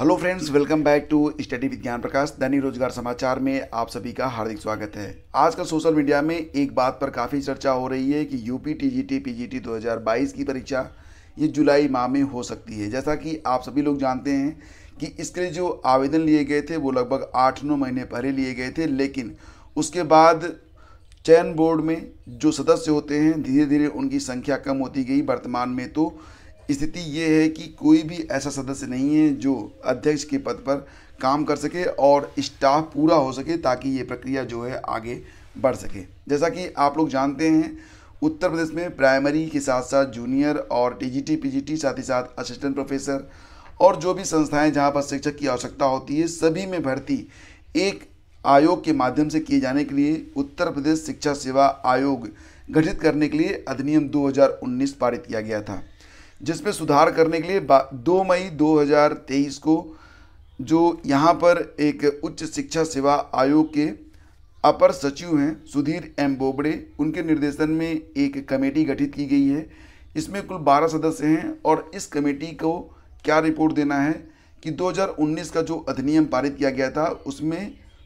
hello friends welcome back to study विज्ञान प्रकाश दैनिक रोजगार समाचार में आप सभी का हार्दिक स्वागत है आज का सोशल मीडिया में एक बात पर काफ़ी चर्चा हो रही है कि यूपी टीजीटी पीजीटी 2022 की परीक्षा ये जुलाई माह में हो सकती है जैसा कि आप सभी लोग जानते हैं कि इसके लिए जो आवेदन लिए गए थे वो लगभग आठ नौ महीने पहले लिए गए थे लेकिन उसके बाद चयन बोर्ड में जो सदस्य होते हैं धीरे धीरे उनकी संख्या कम होती गई वर्तमान में तो स्थिति ये है कि कोई भी ऐसा सदस्य नहीं है जो अध्यक्ष के पद पर काम कर सके और स्टाफ पूरा हो सके ताकि ये प्रक्रिया जो है आगे बढ़ सके जैसा कि आप लोग जानते हैं उत्तर प्रदेश में प्राइमरी के साथ साथ जूनियर और टीजीटी पीजीटी साथ ही साथ असिस्टेंट प्रोफेसर और जो भी संस्थाएं जहां पर शिक्षक की आवश्यकता होती है सभी में भर्ती एक आयोग के माध्यम से किए जाने के लिए उत्तर प्रदेश शिक्षा सेवा आयोग गठित करने के लिए अधिनियम 2019 पारित किया गया था जिसमें सुधार करने के लिए दो मई 2023 को जो यहाँ पर एक उच्च शिक्षा सेवा आयोग के अपर सचिव हैं सुधीर एम बोबड़े उनके निर्देशन में एक कमेटी गठित की गई है इसमें कुल 12 सदस्य हैं और इस कमेटी को क्या रिपोर्ट देना है कि 2019 का जो अधिनियम पारित किया गया था उसमें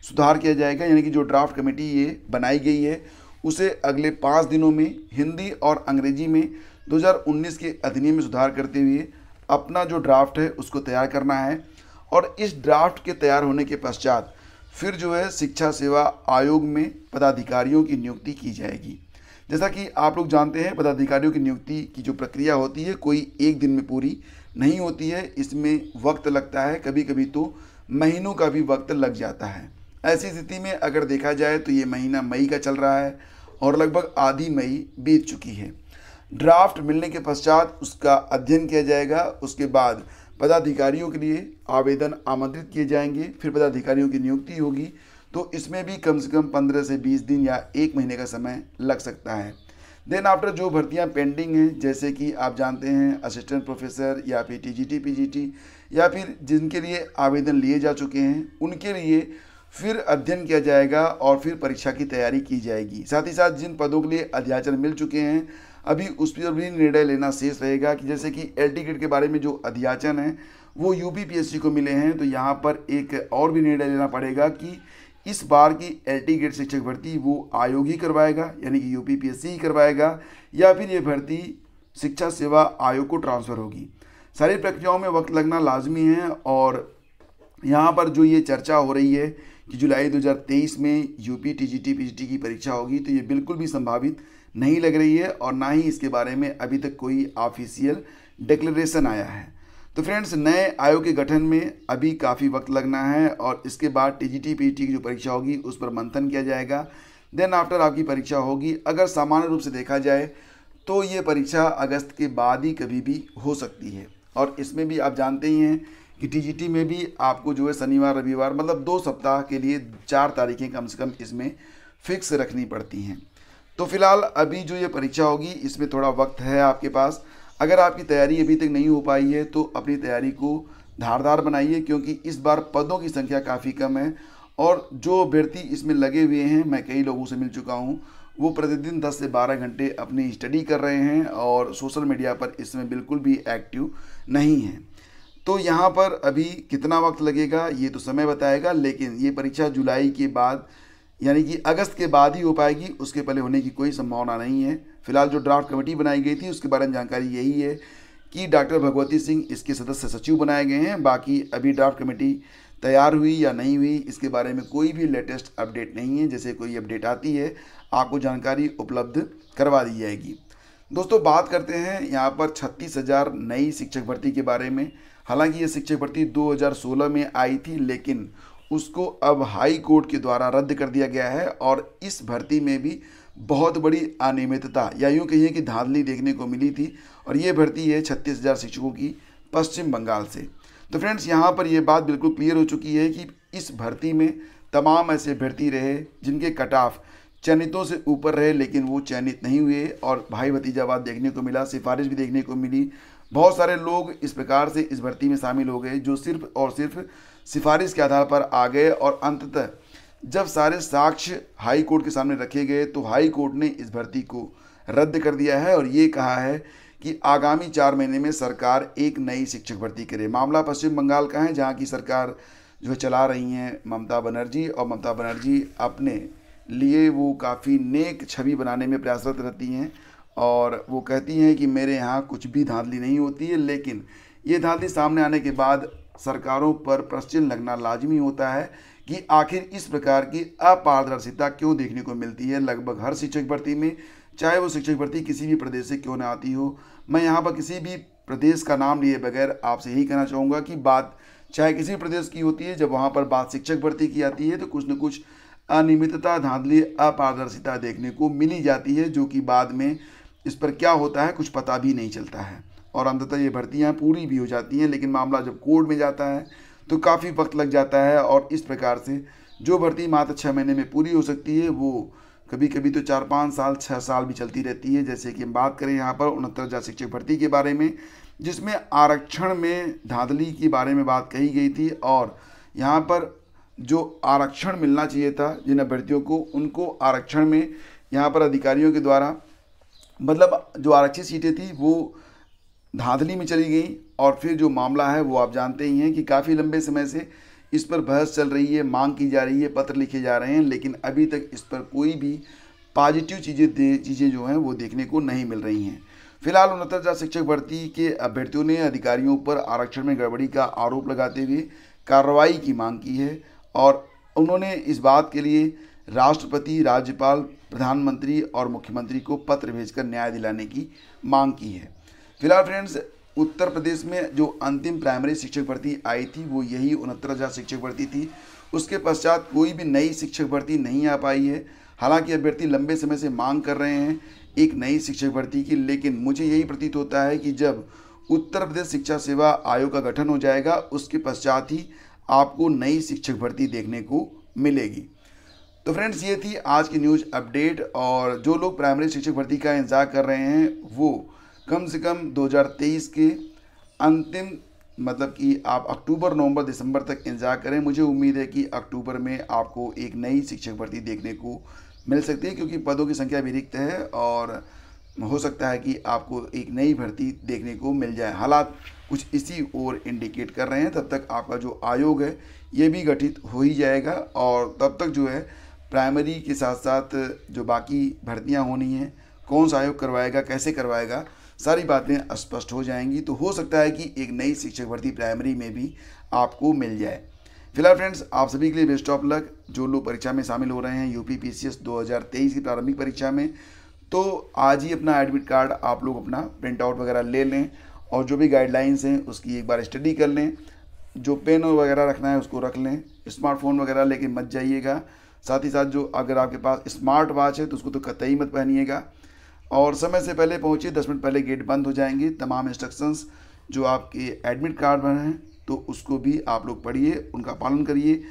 सुधार किया जाएगा यानी कि जो ड्राफ्ट कमेटी ये बनाई गई है उसे अगले पाँच दिनों में हिंदी और अंग्रेजी में 2019 के अधिनियम में सुधार करते हुए अपना जो ड्राफ्ट है उसको तैयार करना है और इस ड्राफ्ट के तैयार होने के पश्चात फिर जो है शिक्षा सेवा आयोग में पदाधिकारियों की नियुक्ति की जाएगी जैसा कि आप लोग जानते हैं पदाधिकारियों की नियुक्ति की जो प्रक्रिया होती है कोई एक दिन में पूरी नहीं होती है इसमें वक्त लगता है कभी कभी तो महीनों का भी वक्त लग जाता है ऐसी स्थिति में अगर देखा जाए तो ये महीना मई का चल रहा है और लगभग आधी मई बीत चुकी है ड्राफ्ट मिलने के पश्चात उसका अध्ययन किया जाएगा उसके बाद पदाधिकारियों के लिए आवेदन आमंत्रित किए जाएंगे फिर पदाधिकारियों की नियुक्ति होगी तो इसमें भी कम से कम पंद्रह से बीस दिन या एक महीने का समय लग सकता है देन आफ्टर जो भर्तियां पेंडिंग हैं जैसे कि आप जानते हैं असिस्टेंट प्रोफेसर या फिर टी जी टी या फिर जिनके लिए आवेदन लिए जा चुके हैं उनके लिए फिर अध्ययन किया जाएगा और फिर परीक्षा की तैयारी की जाएगी साथ ही साथ जिन पदों के लिए अध्याचन मिल चुके हैं अभी उस पर भी निर्णय लेना शेष रहेगा कि जैसे कि एल ग्रेड के बारे में जो अध्याचन है वो यू को मिले हैं तो यहाँ पर एक और भी निर्णय लेना पड़ेगा कि इस बार की एल ग्रेड शिक्षक भर्ती वो आयोग ही करवाएगा यानी कि यू ही करवाएगा या फिर ये भर्ती शिक्षा सेवा आयोग को ट्रांसफ़र होगी सारी प्रक्रियाओं में वक्त लगना लाजमी है और यहाँ पर जो ये चर्चा हो रही है कि जुलाई 2023 में यूपी टीजीटी पीजीटी की परीक्षा होगी तो ये बिल्कुल भी संभावित नहीं लग रही है और ना ही इसके बारे में अभी तक कोई ऑफिशियल डिक्लेरेशन आया है तो फ्रेंड्स नए आयोग के गठन में अभी काफ़ी वक्त लगना है और इसके बाद T G T P T की जो परीक्षा होगी उस पर मंथन किया जाएगा देन आफ्टर आपकी परीक्षा होगी अगर सामान्य रूप से देखा जाए तो ये परीक्षा अगस्त के बाद ही कभी भी हो सकती है और इसमें भी आप जानते ही हैं कि टीजीटी में भी आपको जो है शनिवार रविवार मतलब दो सप्ताह के लिए चार तारीखें कम से कम इसमें फिक्स रखनी पड़ती हैं तो फिलहाल अभी जो ये परीक्षा होगी इसमें थोड़ा वक्त है आपके पास अगर आपकी तैयारी अभी तक नहीं हो पाई है तो अपनी तैयारी को धारदार बनाइए क्योंकि इस बार पदों की संख्या काफ़ी कम है और जो अभ्यर्थी इसमें लगे हुए हैं मैं कई लोगों से मिल चुका हूँ वो प्रतिदिन 10 से 12 घंटे अपनी स्टडी कर रहे हैं और सोशल मीडिया पर इसमें बिल्कुल भी एक्टिव नहीं है तो यहाँ पर अभी कितना वक्त लगेगा ये तो समय बताएगा लेकिन ये परीक्षा जुलाई के बाद यानी कि अगस्त के बाद ही हो पाएगी उसके पहले होने की कोई संभावना नहीं है फिलहाल जो ड्राफ्ट कमेटी बनाई गई थी उसके बारे में जानकारी यही है कि डॉक्टर भगवती सिंह इसके सदस्य सचिव बनाए गए हैं बाकी अभी ड्राफ्ट कमेटी तैयार हुई या नहीं हुई इसके बारे में कोई भी लेटेस्ट अपडेट नहीं है जैसे कोई अपडेट आती है आपको जानकारी उपलब्ध करवा दी जाएगी दोस्तों बात करते हैं यहाँ पर छत्तीस हज़ार नई शिक्षक भर्ती के बारे में हालांकि ये शिक्षक भर्ती 2016 में आई थी लेकिन उसको अब हाई कोर्ट के द्वारा रद्द कर दिया गया है और इस भर्ती में भी बहुत बड़ी अनियमितता या यूँ कहिए कि धांधली देखने को मिली थी और ये भर्ती है छत्तीस हज़ार शिक्षकों की पश्चिम बंगाल से तो फ्रेंड्स यहाँ पर यह बात बिल्कुल क्लियर हो चुकी है कि इस भर्ती में तमाम ऐसे भर्ती रहे जिनके कट ऑफ चयनितों से ऊपर रहे लेकिन वो चयनित नहीं हुए और भाई भतीजावाद देखने को मिला सिफारिश भी देखने को मिली बहुत सारे लोग इस प्रकार से इस भर्ती में शामिल हो गए जो सिर्फ और सिर्फ सिफारिश के आधार पर आ गए और अंततः जब सारे साक्ष्य हाई कोर्ट के सामने रखे गए तो हाई कोर्ट ने इस भर्ती को रद्द कर दिया है और ये कहा है कि आगामी चार महीने में सरकार एक नई शिक्षक भर्ती करे मामला पश्चिम बंगाल का है जहाँ की सरकार जो चला रही हैं ममता बनर्जी और ममता बनर्जी अपने लिए वो काफ़ी नेक छवि बनाने में प्रयासरत रहती हैं और वो कहती हैं कि मेरे यहाँ कुछ भी धांधली नहीं होती है लेकिन ये धांधली सामने आने के बाद सरकारों पर प्रश्न लगना लाजमी होता है कि आखिर इस प्रकार की अपारदर्शिता क्यों देखने को मिलती है लगभग हर शिक्षक भर्ती में चाहे वो शिक्षक भर्ती किसी भी प्रदेश से क्यों ना आती हो मैं यहाँ पर किसी भी प्रदेश का नाम लिए बगैर आपसे यही कहना चाहूँगा कि बात चाहे किसी भी प्रदेश की होती है जब वहाँ पर बात शिक्षक भर्ती की जाती है तो कुछ न कुछ अनियमितता धांधली अपारदर्शिता देखने को मिली जाती है जो कि बाद में इस पर क्या होता है कुछ पता भी नहीं चलता है और अंततः ये भर्तियाँ पूरी भी हो जाती हैं लेकिन मामला जब कोर्ट में जाता है तो काफ़ी वक्त लग जाता है और इस प्रकार से जो भर्ती मात्र छः महीने में पूरी हो सकती है वो कभी कभी तो चार पाँच साल छः साल भी चलती रहती है जैसे कि हम बात करें यहाँ पर उनहत्तर हज़ार शिक्षक भर्ती के बारे में जिसमें आरक्षण में धांधली के बारे में बात कही गई थी और यहाँ पर जो आरक्षण मिलना चाहिए था जिन अभ्यर्थियों को उनको आरक्षण में यहाँ पर अधिकारियों के द्वारा मतलब जो आरक्षित सीटें थी वो धांधली में चली गई और फिर जो मामला है वो आप जानते ही हैं कि काफ़ी लंबे समय से इस पर बहस चल रही है मांग की जा रही है पत्र लिखे जा रहे हैं लेकिन अभी तक इस पर कोई भी पॉजिटिव चीज़ें दे चीज़ें जो हैं वो देखने को नहीं मिल रही हैं फिलहाल उनहत्तर हज़ार शिक्षक भर्ती के अभ्यर्थियों ने अधिकारियों पर आरक्षण में गड़बड़ी का आरोप लगाते हुए कार्रवाई की मांग की है और उन्होंने इस बात के लिए राष्ट्रपति राज्यपाल प्रधानमंत्री और मुख्यमंत्री को पत्र भेजकर न्याय दिलाने की मांग की है फिलहाल फ्रेंड्स उत्तर प्रदेश में जो अंतिम प्राइमरी शिक्षक भर्ती आई थी वो यही उनहत्तर हज़ार शिक्षक भर्ती थी उसके पश्चात कोई भी नई शिक्षक भर्ती नहीं आ पाई है हालांकि अभ्यर्थी लंबे समय से मांग कर रहे हैं एक नई शिक्षक भर्ती की लेकिन मुझे यही प्रतीत होता है कि जब उत्तर प्रदेश शिक्षा सेवा आयोग का गठन हो जाएगा उसके पश्चात ही आपको नई शिक्षक भर्ती देखने को मिलेगी तो फ्रेंड्स ये थी आज की न्यूज़ अपडेट और जो लोग प्राइमरी शिक्षक भर्ती का इंतज़ार कर रहे हैं वो कम से कम 2023 के अंतिम मतलब कि आप अक्टूबर नवंबर दिसंबर तक इंतज़ार करें मुझे उम्मीद है कि अक्टूबर में आपको एक नई शिक्षक भर्ती देखने को मिल सकती है क्योंकि पदों की संख्या भी रिक्त है और हो सकता है कि आपको एक नई भर्ती देखने को मिल जाए हालात कुछ इसी ओर इंडिकेट कर रहे हैं तब तक आपका जो आयोग है ये भी गठित हो ही जाएगा और तब तक जो है प्राइमरी के साथ साथ जो बाकी भर्तियाँ होनी हैं कौन सा आयोग करवाएगा कैसे करवाएगा सारी बातें स्पष्ट हो जाएंगी तो हो सकता है कि एक नई शिक्षक भर्ती प्राइमरी में भी आपको मिल जाए फिलहाल फ्रेंड्स आप सभी के लिए बेस्ट ऑफ लक जो लोग परीक्षा में शामिल हो रहे हैं यू पी की प्रारंभिक परीक्षा में तो आज ही अपना एडमिट कार्ड आप लोग अपना प्रिंट आउट वगैरह ले लें और जो भी गाइडलाइंस हैं उसकी एक बार स्टडी कर लें जो पेन वगैरह रखना है उसको रख लें स्मार्टफोन वगैरह लेके मत जाइएगा साथ ही साथ जो अगर आपके पास स्मार्ट वॉच है तो उसको तो कतई मत पहनिएगा और समय से पहले पहुँचिए दस मिनट पहले गेट बंद हो जाएंगे तमाम इंस्ट्रक्शंस जो आपके एडमिट कार्ड पर हैं तो उसको भी आप लोग पढ़िए उनका पालन करिए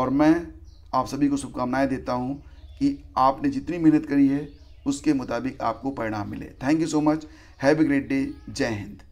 और मैं आप सभी को शुभकामनाएं देता हूं कि आपने जितनी मेहनत करी है उसके मुताबिक आपको परिणाम मिले thank you so much have a great day जय हिंद